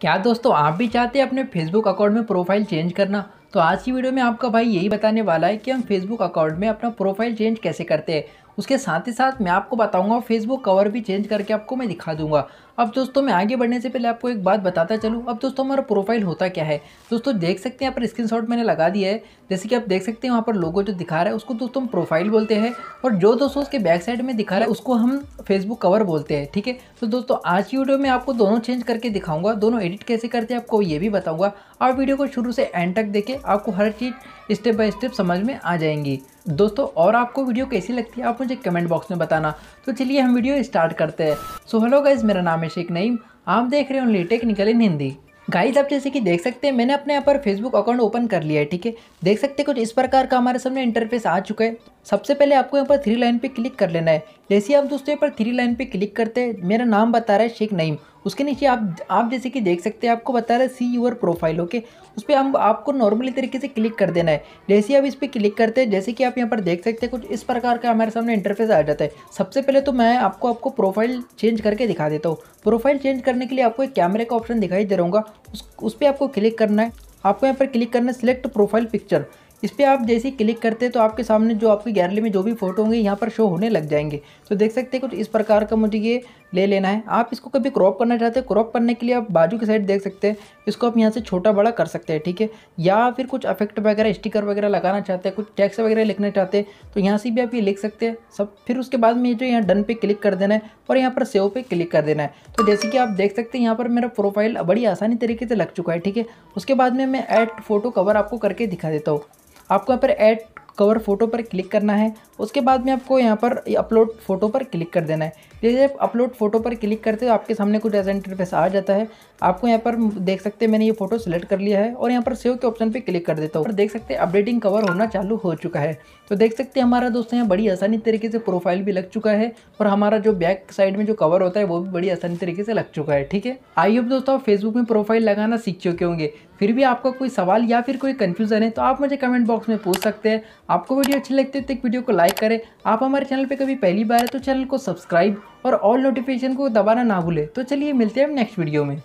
क्या दोस्तों आप भी चाहते हैं अपने फेसबुक अकाउंट में प्रोफाइल चेंज करना तो आज की वीडियो में आपका भाई यही बताने वाला है कि हम फेसबुक अकाउंट में अपना प्रोफाइल चेंज कैसे करते हैं उसके साथ ही साथ मैं आपको बताऊंगा फेसबुक कवर भी चेंज करके आपको मैं दिखा दूंगा अब दोस्तों मैं आगे बढ़ने से पहले आपको एक बात बताता चलूँ अब दोस्तों हमारा प्रोफाइल होता क्या है दोस्तों देख सकते हैं यहाँ पर स्क्रीनशॉट मैंने लगा दिया है जैसे कि आप देख सकते हैं वहाँ पर लोगों जो दिखा रहा है उसको दोस्तों हम प्रोफाइल बोलते हैं और जो दोस्तों उसके बैक साइड में दिखा रहा है उसको हम फेसबुक कवर बोलते हैं ठीक है तो दोस्तों आज की वीडियो में आपको दोनों चेंज करके दिखाऊंगा दोनों एडिट कैसे करते हैं आपको ये भी बताऊँगा आप वीडियो को शुरू से एंड तक देखें आपको हर चीज़ स्टेप बाय स्टेप समझ में आ जाएंगी दोस्तों और आपको वीडियो कैसी लगती है आप मुझे कमेंट बॉक्स में बताना तो चलिए हम वीडियो स्टार्ट करते हैं सो हेलो गाइज मेरा नाम है आशिक नईम आप देख रहे हो only technical in Hindi guys आप जैसे कि देख सकते हैं मैंने अपने यहाँ पर फेसबुक अकाउंट ओपन कर लिया है ठीक है देख सकते हैं कुछ इस प्रकार का हमारे सामने इंटरफेस आ चुका है सबसे पहले आपको यहाँ पर थ्री लाइन पे क्लिक कर लेना है जैसे ही आप दोस्तों यहाँ पर थ्री लाइन पे क्लिक करते हैं मेरा नाम बता रहा है शेख नईम उसके नीचे आप आप जैसे कि देख सकते हैं आपको बता रहा है सी यूर प्रोफाइल ओके उस पर हम आपको नॉर्मली तरीके से क्लिक कर देना है जैसे ही आप इस पर क्लिक करते हैं जैसे कि आप यहाँ पर देख सकते हैं कुछ इस प्रकार का हमारे सामने इंटरफेस आ जाता है सबसे पहले तो मैं आपको आपको प्रोफाइल चेंज करके दिखा देता हूँ प्रोफाइल चेंज करने के लिए आपको एक कैमरे का ऑप्शन दिखाई दे रहा उस उस पर आपको क्लिक करना है आपको यहाँ पर क्लिक करना है सिलेक्ट प्रोफाइल पिक्चर इस पर आप जैसे ही क्लिक करते हैं तो आपके सामने जो आपकी गैलरी में जो भी फोटो होंगे यहाँ पर शो होने लग जाएंगे तो देख सकते हैं कुछ इस प्रकार का मुझे ये ले लेना है आप इसको कभी क्रॉप करना चाहते हैं क्रॉप करने के लिए आप बाजू की साइड देख सकते हैं इसको आप यहाँ से छोटा बड़ा कर सकते हैं ठीक है या फिर कुछ अफेक्ट वगैरह स्टिकर वगैरह लगाना चाहते हैं कुछ टैक्स वगैरह लिखना चाहते हैं तो यहाँ से भी आप ये लिख सकते हैं सब फिर उसके बाद में जो यहाँ डन पे क्लिक कर देना है और यहाँ पर सेव पे क्लिक कर देना है तो जैसे कि आप देख सकते हैं यहाँ पर मेरा प्रोफाइल बड़ी आसानी तरीके से लग चुका है ठीक है उसके बाद में मैं ऐड फोटो कवर आपको करके दिखा देता हूँ आपको यहाँ पर ऐड कवर फोटो पर क्लिक करना है उसके बाद में आपको यहाँ पर अपलोड फोटो पर क्लिक कर देना है जैसे आप अपलोड फोटो पर क्लिक करते हो आपके सामने कुछ ऐसा इंटरफेस आ जाता है आपको यहाँ पर देख सकते हैं मैंने ये फोटो सेलेक्ट कर लिया है और यहाँ पर सेव के ऑप्शन पे क्लिक कर देता हूँ देख सकते हैं अपडेटिंग कवर होना चालू हो चुका है तो देख सकते हैं हमारा दोस्तों यहाँ बड़ी आसानी तरीके से प्रोफाइल भी लग चुका है और हमारा जो बैक साइड में जो कवर होता है वो भी बड़ी आसानी तरीके से लग चुका है ठीक है आइए दोस्तों फेसबुक में प्रोफाइल लगाना सीख चुके होंगे फिर भी आपका कोई सवाल या फिर कोई कन्फ्यूज़न है तो आप मुझे कमेंट बॉक्स में पूछ सकते हैं आपको वीडियो अच्छी लगती है तो एक वीडियो को लाइक करें आप हमारे चैनल पर कभी पहली बार है तो चैनल को सब्सक्राइब और ऑल नोटिफिकेशन को दबाना ना भूलें तो चलिए मिलते हैं नेक्स्ट वीडियो में